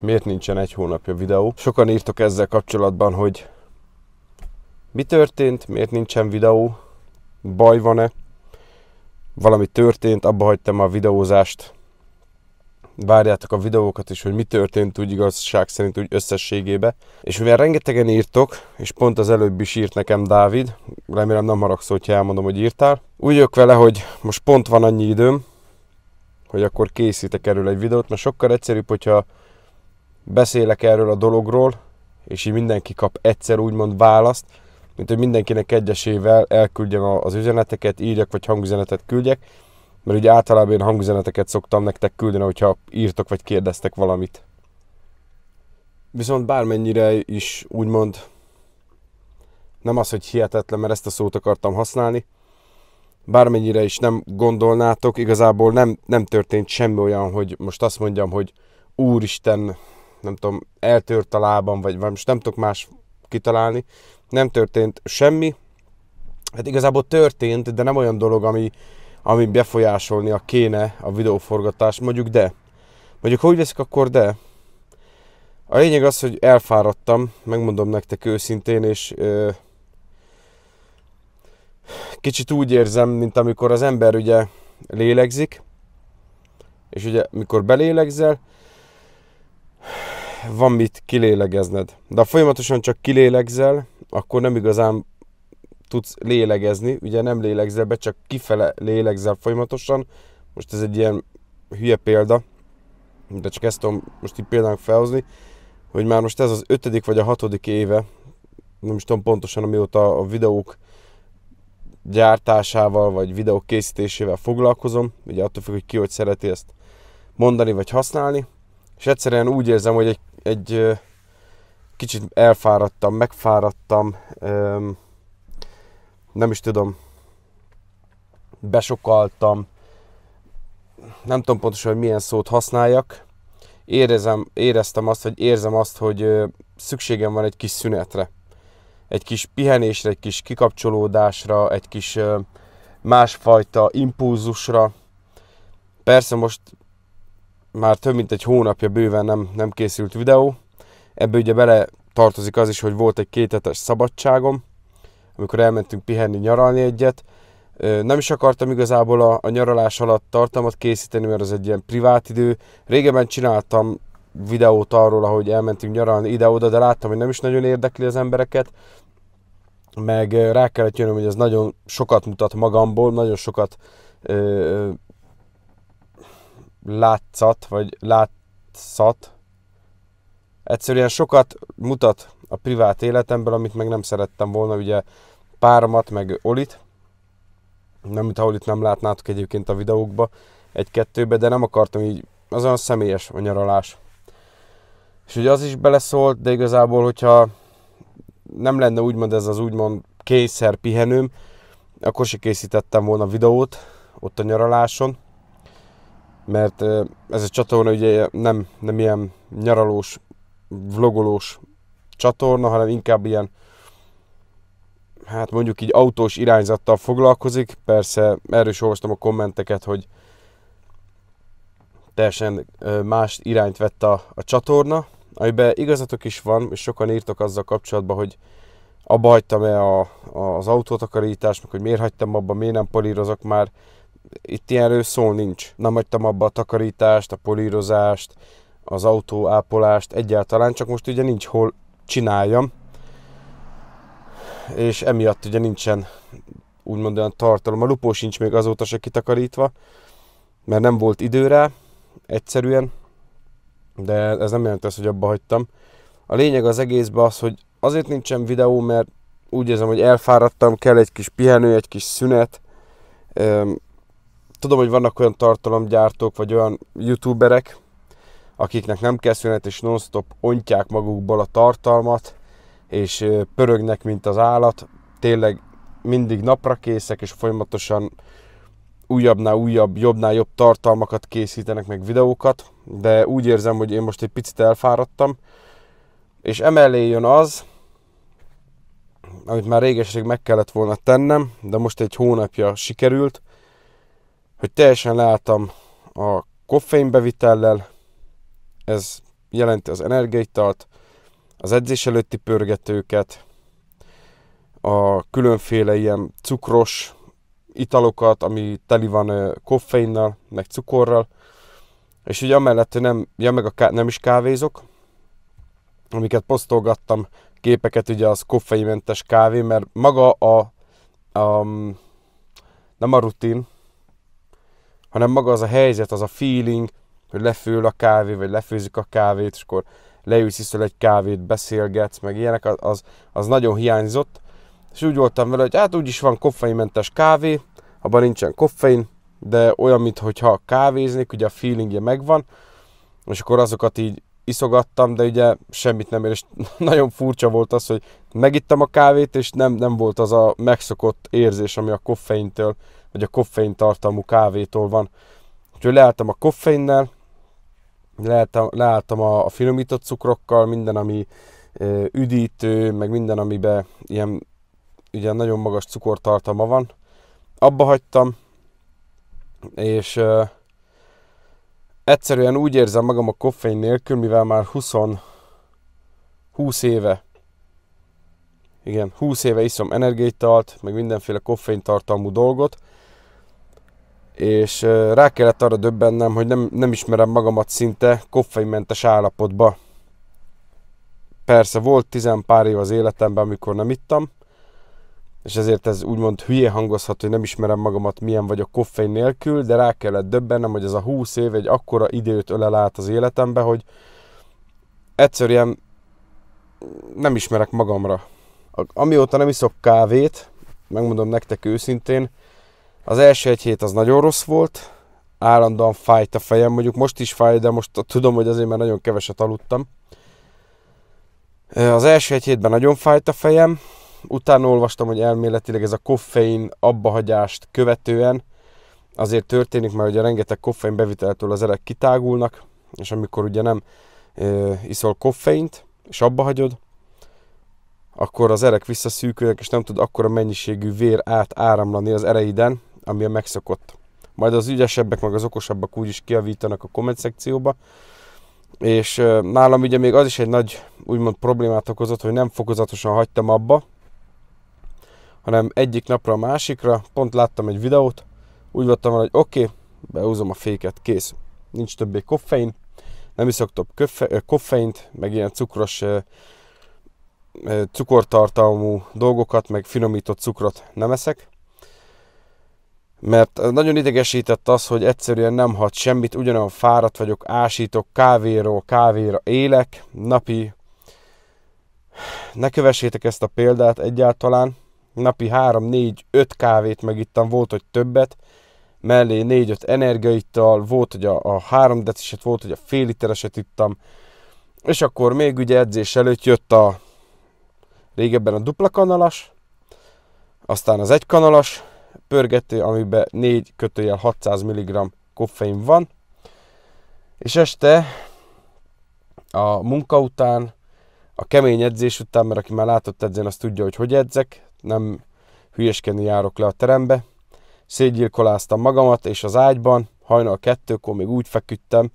miért nincsen egy hónapja videó. Sokan írtok ezzel kapcsolatban, hogy mi történt, miért nincsen videó, baj van-e, valami történt, abba hagytam a videózást, várjátok a videókat is, hogy mi történt úgy igazság szerint úgy összességébe. És mivel rengetegen írtok, és pont az előbb is írt nekem Dávid, remélem nem haragszol, hogyha elmondom, hogy írtál. Úgy jövök vele, hogy most pont van annyi időm, hogy akkor készítek erről egy videót, mert sokkal egyszerűbb, hogyha beszélek erről a dologról, és így mindenki kap egyszer úgymond választ, mint hogy mindenkinek egyesével elküldjem az üzeneteket, írjak vagy hangüzenetet küldjek, mert ugye általában én hangüzeneteket szoktam nektek küldeni, hogyha írtok vagy kérdeztek valamit. Viszont bármennyire is úgymond nem az, hogy hihetetlen, mert ezt a szót akartam használni, bármennyire is nem gondolnátok, igazából nem, nem történt semmi olyan, hogy most azt mondjam, hogy úristen, nem tudom, eltört a lábam, vagy most nem tudok más kitalálni. Nem történt semmi. Hát igazából történt, de nem olyan dolog, ami, ami befolyásolnia kéne a videóforgatást, mondjuk de. Mondjuk, hogy úgy veszik, akkor de. A lényeg az, hogy elfáradtam, megmondom nektek őszintén, és ö, kicsit úgy érzem, mint amikor az ember ugye lélegzik, és ugye mikor belélegzel, van mit kilélegezned. De ha folyamatosan csak kilélegzel, akkor nem igazán tudsz lélegezni, ugye nem lélegzel be, csak kifele lélegzel folyamatosan. Most ez egy ilyen hülye példa, de csak ezt tudom most így példának felhozni, hogy már most ez az ötödik vagy a hatodik éve, nem is tudom pontosan, amióta a videók gyártásával vagy videók készítésével foglalkozom, ugye attól függ, hogy ki hogy szereti ezt mondani vagy használni, és egyszerűen úgy érzem, hogy egy egy kicsit elfáradtam, megfáradtam, nem is tudom, besokaltam, nem tudom pontosan, hogy milyen szót használjak, érezem, éreztem azt, hogy érzem azt, hogy szükségem van egy kis szünetre, egy kis pihenésre, egy kis kikapcsolódásra, egy kis másfajta impulzusra. Persze most már több mint egy hónapja bőven nem, nem készült videó. Ebből ugye bele tartozik az is, hogy volt egy kétetes szabadságom, amikor elmentünk pihenni, nyaralni egyet. Nem is akartam igazából a, a nyaralás alatt tartalmat készíteni, mert az egy ilyen privát idő. Régebben csináltam videót arról, ahogy elmentünk nyaralni ide-oda, de láttam, hogy nem is nagyon érdekli az embereket, meg rá kellett jönnöm, hogy ez nagyon sokat mutat magamból, nagyon sokat látszat, vagy látszat, egyszerűen sokat mutat a privát életemből, amit meg nem szerettem volna, ugye páromat, meg Olit, nem, mintha Olit nem látnátok egyébként a videókba, egy-kettőbe, de nem akartam így, az olyan személyes a nyaralás. És ugye az is beleszólt, de igazából, hogyha nem lenne úgymond ez az úgymond kényszer pihenőm, akkor se készítettem volna videót ott a nyaraláson, mert ez a csatorna ugye nem, nem ilyen nyaralós, vlogolós csatorna, hanem inkább ilyen, hát mondjuk így autós irányzattal foglalkozik. Persze erről is olvastam a kommenteket, hogy teljesen más irányt vett a, a csatorna, amiben igazatok is van, és sokan írtok azzal kapcsolatban, hogy abba hagytam-e a, a, az autótakarítást, meg hogy miért hagytam abba, miért nem polírozok már, itt ilyenről szó nincs. Nem hagytam abba a takarítást, a polírozást, az autó ápolást egyáltalán, csak most ugye nincs hol csináljam, és emiatt ugye nincsen úgymond olyan tartalom. A lupó sincs még azóta se kitakarítva, mert nem volt időre, egyszerűen, de ez nem jelenti azt, hogy abba hagytam. A lényeg az egészben az, hogy azért nincsen videó, mert úgy érzem, hogy elfáradtam, kell egy kis pihenő, egy kis szünet, tudom, hogy vannak olyan tartalomgyártók, vagy olyan youtuberek, akiknek nem kell szünet, és non-stop ontják magukból a tartalmat, és pörögnek, mint az állat. Tényleg mindig napra készek, és folyamatosan újabbnál újabb, jobbnál jobb tartalmakat készítenek, meg videókat, de úgy érzem, hogy én most egy picit elfáradtam, és emellé jön az, amit már réges meg kellett volna tennem, de most egy hónapja sikerült, hogy teljesen leálltam a koffeinbevitellel, ez jelenti az energiaitalt, az edzés előtti pörgetőket, a különféle ilyen cukros italokat, ami teli van koffeinnal, meg cukorral, és ugye amellett, nem, ja, meg a ká- nem is kávézok, amiket posztolgattam, képeket, ugye az koffeinmentes kávé, mert maga a, a nem a rutin, hanem maga az a helyzet, az a feeling, hogy lefől a kávé, vagy lefőzik a kávét, és akkor leülsz, iszol egy kávét, beszélgetsz, meg ilyenek, az, az, az nagyon hiányzott. És úgy voltam vele, hogy hát úgyis van koffeinmentes kávé, abban nincsen koffein, de olyan, mintha kávéznék, ugye a feelingje megvan, és akkor azokat így iszogattam, de ugye semmit nem ér, és nagyon furcsa volt az, hogy megittem a kávét, és nem, nem volt az a megszokott érzés, ami a koffeintől, vagy a koffein tartalmú kávétól van. Úgyhogy leálltam a koffeinnel, leálltam, leálltam a, a finomított cukrokkal, minden, ami e, üdítő, meg minden, amiben ilyen ugye nagyon magas cukortartalma van. Abba hagytam, és e, egyszerűen úgy érzem magam a koffein nélkül, mivel már 20, 20 éve igen, 20 éve iszom energiaitalt, meg mindenféle koffein tartalmú dolgot, és rá kellett arra döbbennem, hogy nem, nem ismerem magamat szinte koffeinmentes állapotba. Persze volt tizen pár év az életemben, amikor nem ittam, és ezért ez úgymond hülye hangozhat, hogy nem ismerem magamat, milyen vagyok koffein nélkül, de rá kellett döbbennem, hogy ez a 20 év egy akkora időt ölel át az életembe, hogy egyszerűen nem ismerek magamra. Amióta nem iszok kávét, megmondom nektek őszintén, az első egy hét az nagyon rossz volt, állandóan fájt a fejem, mondjuk most is fáj, de most tudom, hogy azért már nagyon keveset aludtam. Az első egy hétben nagyon fájt a fejem, utána olvastam, hogy elméletileg ez a koffein abbahagyást követően azért történik, mert ugye rengeteg koffein beviteltől az erek kitágulnak, és amikor ugye nem ö, iszol koffeint, és abba hagyod, akkor az erek visszaszűkülnek, és nem tud akkora mennyiségű vér át áramlani az ereiden, ami a megszokott. Majd az ügyesebbek, meg az okosabbak úgy is kiavítanak a komment szekcióba, és nálam ugye még az is egy nagy úgymond problémát okozott, hogy nem fokozatosan hagytam abba, hanem egyik napra a másikra, pont láttam egy videót, úgy voltam hogy oké, okay, behúzom a féket, kész. Nincs többé koffein, nem iszok több koffeint, meg ilyen cukros cukortartalmú dolgokat, meg finomított cukrot nem eszek. Mert nagyon idegesített az, hogy egyszerűen nem hat semmit, ugyanolyan fáradt vagyok, ásítok, kávéról kávéra élek, napi... Ne kövessétek ezt a példát egyáltalán, napi 3-4-5 kávét megittam, volt, hogy többet, mellé 4-5 energiaittal, volt, hogy a, a 3 deciset, volt, hogy a fél litereset ittam, és akkor még ugye edzés előtt jött a régebben a dupla kanalas, aztán az egykanalas pörgető, amiben 4 kötőjel 600 mg koffein van, és este a munka után, a kemény edzés után, mert aki már látott edzeni, az tudja, hogy hogy edzek, nem hülyeskedni járok le a terembe. Szétgyilkoláztam magamat, és az ágyban, hajnal kettőkor még úgy feküdtem,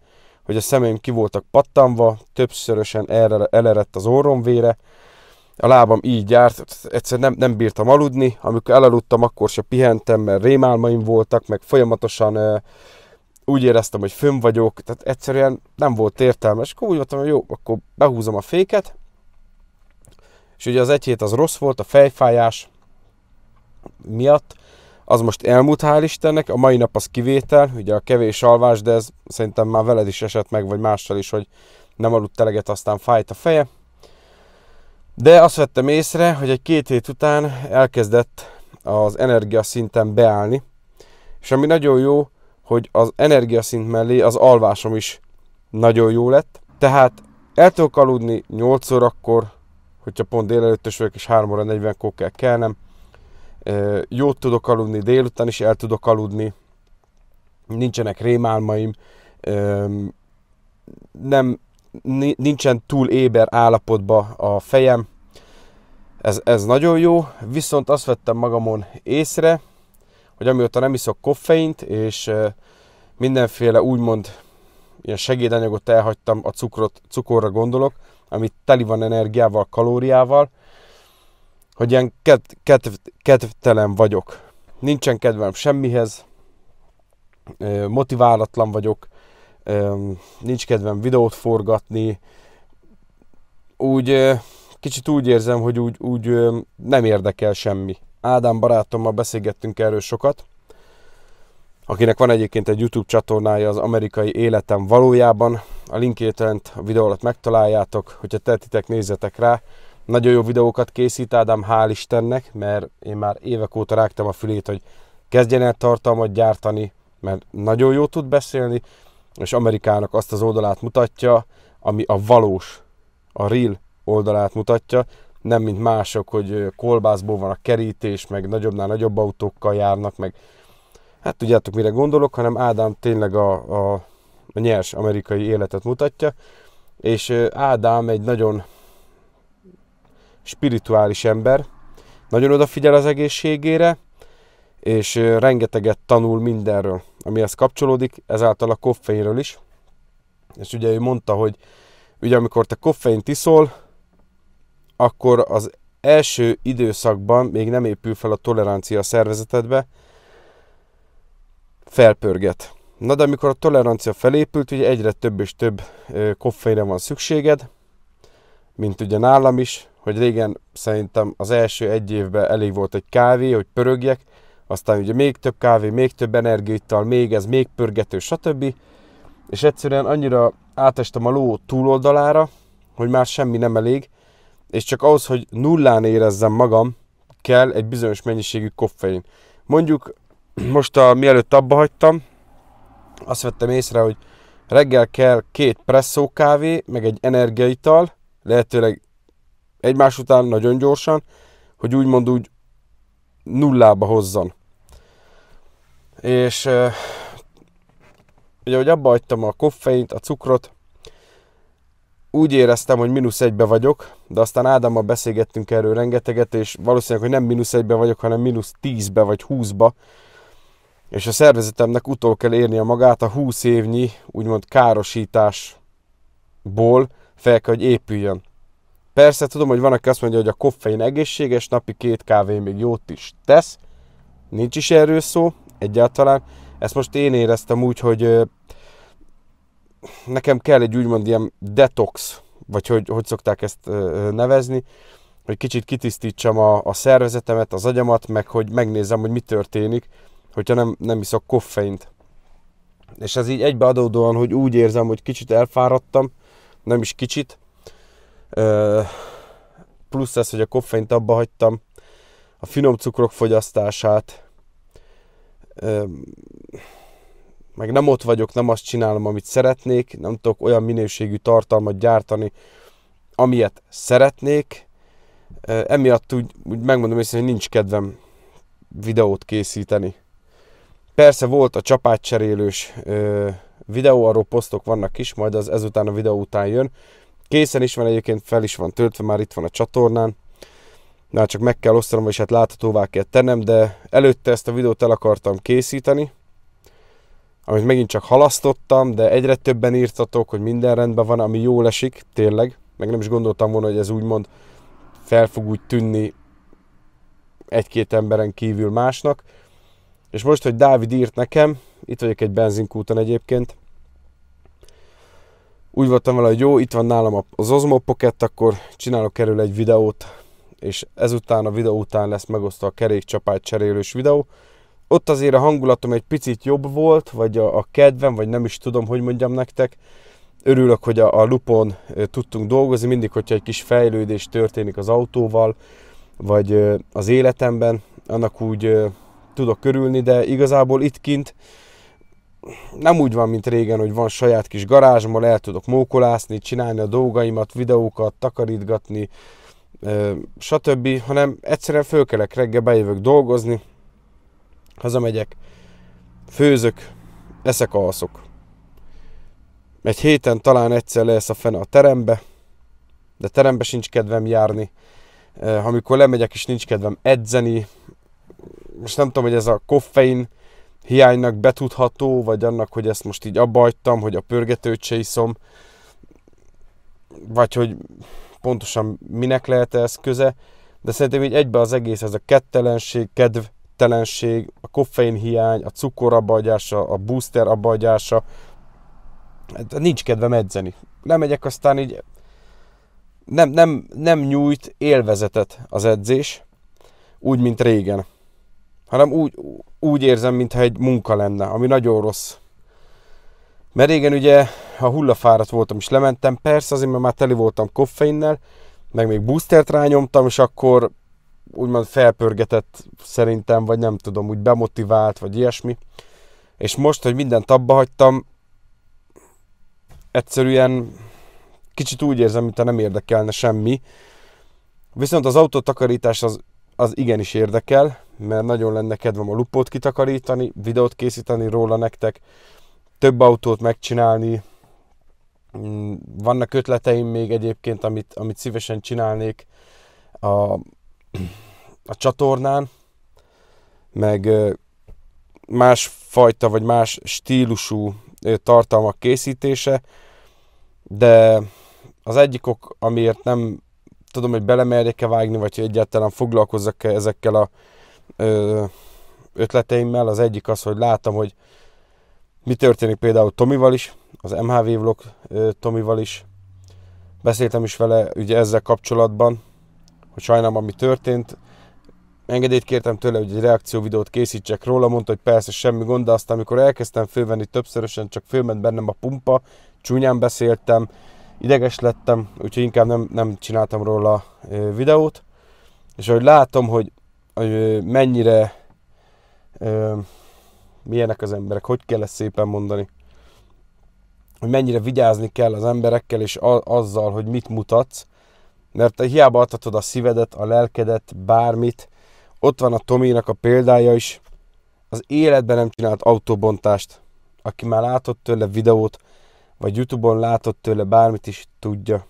hogy a szemeim ki voltak pattanva, többszörösen elerett az orrom vére, a lábam így járt, egyszer nem, nem bírtam aludni, amikor elaludtam, akkor se pihentem, mert rémálmaim voltak, meg folyamatosan úgy éreztem, hogy fönn vagyok, tehát egyszerűen nem volt értelmes. Akkor úgy voltam, hogy jó, akkor behúzom a féket, és ugye az egy hét az rossz volt, a fejfájás miatt, az most elmúlt, hál' Istennek, a mai nap az kivétel, ugye a kevés alvás, de ez szerintem már veled is esett meg, vagy mással is, hogy nem aludt teleget, aztán fájt a feje. De azt vettem észre, hogy egy két hét után elkezdett az energiaszinten beállni, és ami nagyon jó, hogy az energiaszint mellé az alvásom is nagyon jó lett, tehát el tudok aludni 8 órakor, hogyha pont délelőttös vagyok, és 3 óra 40-kor kell kelnem. Jót tudok aludni, délután is el tudok aludni, nincsenek rémálmaim, nem, nincsen túl éber állapotba a fejem, ez, ez nagyon jó, viszont azt vettem magamon észre, hogy amióta nem iszok koffeint, és mindenféle úgymond ilyen segédanyagot elhagytam, a cukrot, cukorra gondolok, ami teli van energiával, kalóriával, hogy ilyen ked- ked- kedvtelen vagyok. Nincsen kedvem semmihez, motiválatlan vagyok, nincs kedvem videót forgatni, úgy kicsit úgy érzem, hogy úgy, úgy nem érdekel semmi. Ádám barátommal beszélgettünk erről sokat, akinek van egyébként egy YouTube csatornája az amerikai életem valójában. A linkjét a videó alatt megtaláljátok, hogyha tetitek, nézzetek rá. Nagyon jó videókat készít Ádám, hál' Istennek, mert én már évek óta rágtam a fülét, hogy kezdjen el tartalmat gyártani, mert nagyon jó tud beszélni, és Amerikának azt az oldalát mutatja, ami a valós, a real oldalát mutatja, nem mint mások, hogy kolbászból van a kerítés, meg nagyobbnál nagyobb autókkal járnak, meg hát tudjátok mire gondolok, hanem Ádám tényleg a, a, a nyers amerikai életet mutatja, és Ádám egy nagyon spirituális ember, nagyon odafigyel az egészségére, és rengeteget tanul mindenről, amihez kapcsolódik, ezáltal a koffeinről is. És ugye ő mondta, hogy ugye amikor te koffeint iszol, akkor az első időszakban még nem épül fel a tolerancia a szervezetedbe, felpörget. Na de amikor a tolerancia felépült, ugye egyre több és több koffeinre van szükséged, mint ugye nálam is, hogy régen szerintem az első egy évben elég volt egy kávé, hogy pörögjek, aztán ugye még több kávé, még több energiaital, még ez, még pörgető, stb. És egyszerűen annyira átestem a ló túloldalára, hogy már semmi nem elég, és csak ahhoz, hogy nullán érezzem magam, kell egy bizonyos mennyiségű koffein. Mondjuk most a, mielőtt abba hagytam, azt vettem észre, hogy reggel kell két presszó kávé, meg egy energiaital, lehetőleg egymás után nagyon gyorsan, hogy úgymond úgy nullába hozzon. És ugye, hogy abba hagytam a koffeint, a cukrot, úgy éreztem, hogy mínusz egybe vagyok, de aztán Ádámmal beszélgettünk erről rengeteget, és valószínűleg, hogy nem mínusz egybe vagyok, hanem mínusz tízbe vagy húszba, és a szervezetemnek utol kell a magát a 20 évnyi, úgymond károsításból fel kell, hogy épüljön. Persze tudom, hogy van, aki azt mondja, hogy a koffein egészséges, napi két kávé még jót is tesz. Nincs is erről szó, egyáltalán. Ezt most én éreztem úgy, hogy nekem kell egy úgymond ilyen detox, vagy hogy, hogy szokták ezt nevezni, hogy kicsit kitisztítsam a, a szervezetemet, az agyamat, meg hogy megnézem, hogy mi történik hogyha nem, nem iszok koffeint. És ez így egybeadódóan, hogy úgy érzem, hogy kicsit elfáradtam, nem is kicsit. Plusz ez, hogy a koffeint abba hagytam, a finom cukrok fogyasztását, meg nem ott vagyok, nem azt csinálom, amit szeretnék, nem tudok olyan minőségű tartalmat gyártani, amilyet szeretnék. Emiatt úgy, úgy megmondom észre, hogy nincs kedvem videót készíteni. Persze volt a csapátcserélős ö, videó, arról posztok vannak is, majd az ezután a videó után jön. Készen is van egyébként, fel is van töltve, már itt van a csatornán. Na, csak meg kell osztanom, és hát láthatóvá kell tennem, de előtte ezt a videót el akartam készíteni, amit megint csak halasztottam, de egyre többen írtatok, hogy minden rendben van, ami jól esik, tényleg. Meg nem is gondoltam volna, hogy ez úgymond fel fog úgy tűnni egy-két emberen kívül másnak. És most, hogy Dávid írt nekem, itt vagyok egy benzinkúton egyébként, úgy voltam vele, hogy jó, itt van nálam az Osmo Pocket, akkor csinálok erről egy videót, és ezután a videó után lesz megosztva a kerékcsapát cserélős videó. Ott azért a hangulatom egy picit jobb volt, vagy a, a kedvem, vagy nem is tudom, hogy mondjam nektek. Örülök, hogy a, a lupon tudtunk dolgozni, mindig, hogyha egy kis fejlődés történik az autóval, vagy az életemben, annak úgy tudok körülni, de igazából itt kint nem úgy van, mint régen, hogy van saját kis garázsmal, el tudok mókolászni, csinálni a dolgaimat, videókat, takarítgatni, stb., hanem egyszerűen fölkelek reggel, bejövök dolgozni, hazamegyek, főzök, eszek, alszok. Egy héten talán egyszer lesz a fene a terembe, de terembe sincs kedvem járni. Amikor lemegyek is nincs kedvem edzeni, most nem tudom, hogy ez a koffein hiánynak betudható, vagy annak, hogy ezt most így abbajtam, hogy a pörgetőt se iszom, vagy hogy pontosan minek lehet ez köze, de szerintem így egybe az egész, ez a kettelenség, kedvtelenség, a koffein hiány, a cukor abbajtása, a booster abbajtása, hát nincs kedvem edzeni. Lemegyek aztán így, nem, nem, nem nyújt élvezetet az edzés, úgy, mint régen hanem úgy, úgy érzem, mintha egy munka lenne, ami nagyon rossz. Mert régen ugye, ha hullafáradt voltam és lementem, persze azért, mert már teli voltam koffeinnel, meg még boostert rányomtam, és akkor úgymond felpörgetett szerintem, vagy nem tudom, úgy bemotivált, vagy ilyesmi. És most, hogy mindent abba hagytam, egyszerűen kicsit úgy érzem, mintha nem érdekelne semmi. Viszont az autótakarítás az, az igenis érdekel, mert nagyon lenne kedvem a lupót kitakarítani, videót készíteni róla nektek, több autót megcsinálni, mm, vannak ötleteim még egyébként, amit, amit szívesen csinálnék a, a csatornán, meg más fajta vagy más stílusú tartalmak készítése, de az egyik ok, amiért nem tudom, hogy belemerjek-e vágni, vagy hogy egyáltalán foglalkozzak -e ezekkel a ötleteimmel. Az egyik az, hogy láttam, hogy mi történik például Tomival is, az MHV vlog Tomival is. Beszéltem is vele ugye ezzel kapcsolatban, hogy sajnálom, ami történt. Engedélyt kértem tőle, hogy egy reakcióvideót készítsek róla, mondta, hogy persze semmi gond, de aztán amikor elkezdtem fővenni többszörösen, csak fölment bennem a pumpa, csúnyán beszéltem, ideges lettem, úgyhogy inkább nem, nem csináltam róla videót. És ahogy látom, hogy hogy mennyire ö, milyenek az emberek, hogy kell ezt szépen mondani, hogy mennyire vigyázni kell az emberekkel és a, azzal, hogy mit mutatsz, mert te hiába adhatod a szívedet, a lelkedet, bármit, ott van a Tominak a példája is, az életben nem csinált autóbontást, aki már látott tőle videót, vagy Youtube-on látott tőle bármit is, tudja.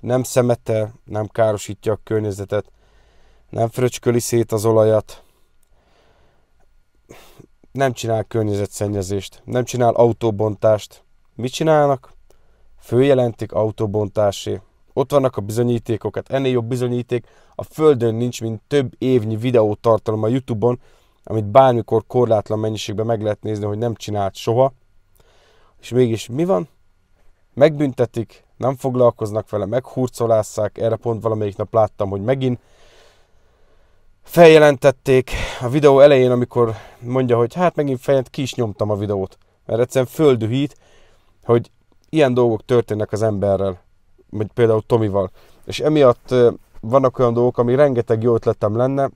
Nem szemetel, nem károsítja a környezetet, nem fröcsköli szét az olajat, nem csinál környezetszennyezést, nem csinál autóbontást. Mit csinálnak? Főjelentik autóbontásé. Ott vannak a bizonyítékok, hát ennél jobb bizonyíték a Földön nincs, mint több évnyi videó tartalom a Youtube-on, amit bármikor korlátlan mennyiségben meg lehet nézni, hogy nem csinált soha. És mégis mi van? Megbüntetik, nem foglalkoznak vele, meghurcolásszák, erre pont valamelyik nap láttam, hogy megint feljelentették a videó elején, amikor mondja, hogy hát megint fejent ki is nyomtam a videót. Mert egyszerűen földühít, hogy ilyen dolgok történnek az emberrel, vagy például Tomival. És emiatt vannak olyan dolgok, ami rengeteg jó ötletem lenne,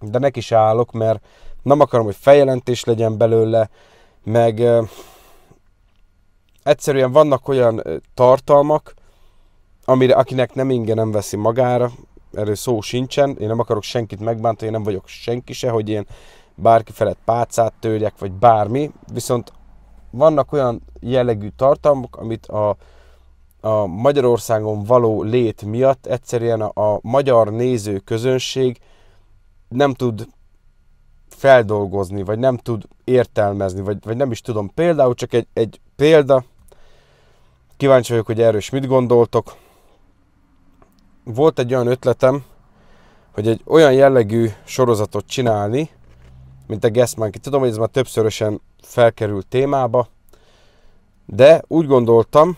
de neki se állok, mert nem akarom, hogy feljelentés legyen belőle, meg egyszerűen vannak olyan tartalmak, amire, akinek nem inge nem veszi magára, erről szó sincsen, én nem akarok senkit megbántani, én nem vagyok senki se, hogy én bárki felett pálcát törjek, vagy bármi, viszont vannak olyan jellegű tartalmak, amit a, a Magyarországon való lét miatt egyszerűen a, a magyar néző közönség nem tud feldolgozni, vagy nem tud értelmezni, vagy, vagy nem is tudom. Például csak egy, egy példa, kíváncsi vagyok, hogy erről is mit gondoltok, volt egy olyan ötletem, hogy egy olyan jellegű sorozatot csinálni, mint a Guest Monkey. Tudom, hogy ez már többszörösen felkerült témába, de úgy gondoltam,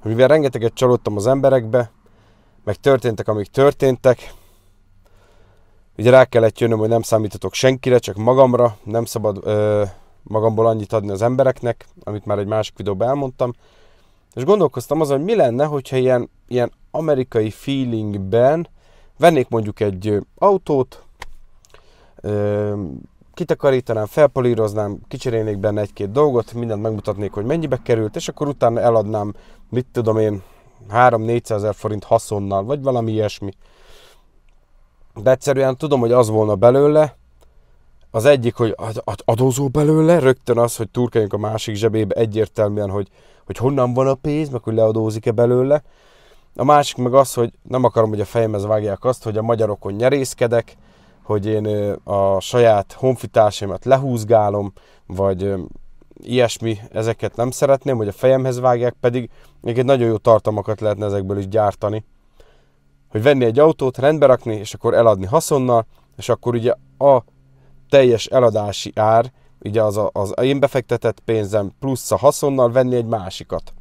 hogy mivel rengeteget csalódtam az emberekbe, meg történtek, amik történtek, ugye rá kellett jönnöm, hogy nem számítatok senkire, csak magamra, nem szabad ö, magamból annyit adni az embereknek, amit már egy másik videóban elmondtam, és gondolkoztam azon, hogy mi lenne, hogyha ilyen, ilyen amerikai feelingben vennék mondjuk egy autót, kitakarítanám, felpolíroznám, kicserélnék benne egy-két dolgot, mindent megmutatnék, hogy mennyibe került, és akkor utána eladnám, mit tudom én, 3-400 ezer forint haszonnal, vagy valami ilyesmi. De egyszerűen tudom, hogy az volna belőle, az egyik, hogy adózó belőle, rögtön az, hogy turkáljunk a másik zsebébe egyértelműen, hogy hogy honnan van a pénz, meg hogy leadózik-e belőle. A másik meg az, hogy nem akarom, hogy a fejemhez vágják azt, hogy a magyarokon nyerészkedek, hogy én a saját honfitársaimat lehúzgálom, vagy ilyesmi, ezeket nem szeretném, hogy a fejemhez vágják, pedig egy nagyon jó tartalmakat lehetne ezekből is gyártani. Hogy venni egy autót, rendbe rakni, és akkor eladni haszonnal, és akkor ugye a teljes eladási ár ugye az, a, az én befektetett pénzem plusz a haszonnal venni egy másikat.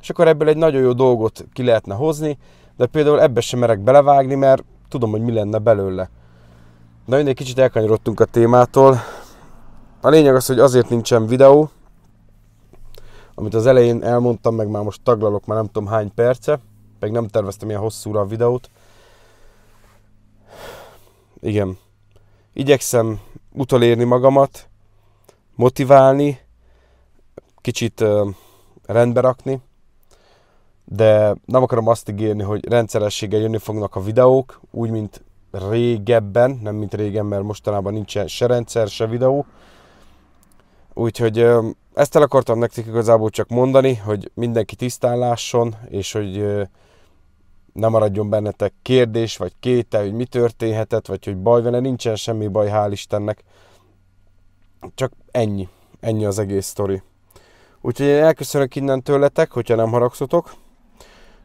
És akkor ebből egy nagyon jó dolgot ki lehetne hozni, de például ebbe sem merek belevágni, mert tudom, hogy mi lenne belőle. Na egy kicsit elkanyarodtunk a témától. A lényeg az, hogy azért nincsen videó, amit az elején elmondtam, meg már most taglalok már nem tudom hány perce, meg nem terveztem ilyen hosszúra a videót. Igen. Igyekszem utolérni magamat, motiválni, kicsit rendbe rakni, de nem akarom azt ígérni, hogy rendszerességgel jönni fognak a videók, úgy, mint régebben, nem mint régen, mert mostanában nincsen se rendszer, se videó. Úgyhogy ezt el akartam nektek igazából csak mondani, hogy mindenki tisztán lásson, és hogy ne maradjon bennetek kérdés, vagy kétel, hogy mi történhetett, vagy hogy baj vele, nincsen semmi baj, hál' Istennek. Csak ennyi. Ennyi az egész sztori. Úgyhogy én elköszönök innen tőletek, hogyha nem haragszotok.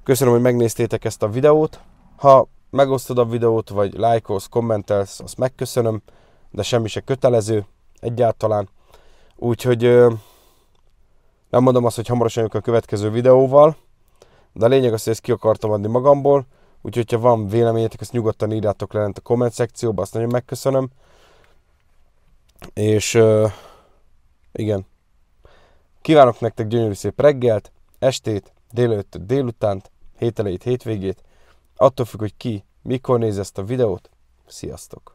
Köszönöm, hogy megnéztétek ezt a videót. Ha megosztod a videót, vagy lájkolsz, kommentelsz, azt megköszönöm, de semmi se kötelező egyáltalán. Úgyhogy nem mondom azt, hogy hamarosan jövök a következő videóval, de a lényeg az, hogy ezt ki akartam adni magamból, úgyhogy ha van véleményetek, ezt nyugodtan írjátok le a komment szekcióba, azt nagyon megköszönöm. És uh, igen, kívánok nektek gyönyörű szép reggelt, estét, délőtt, délutánt, hételeit, hétvégét, attól függ, hogy ki, mikor néz ezt a videót. Sziasztok!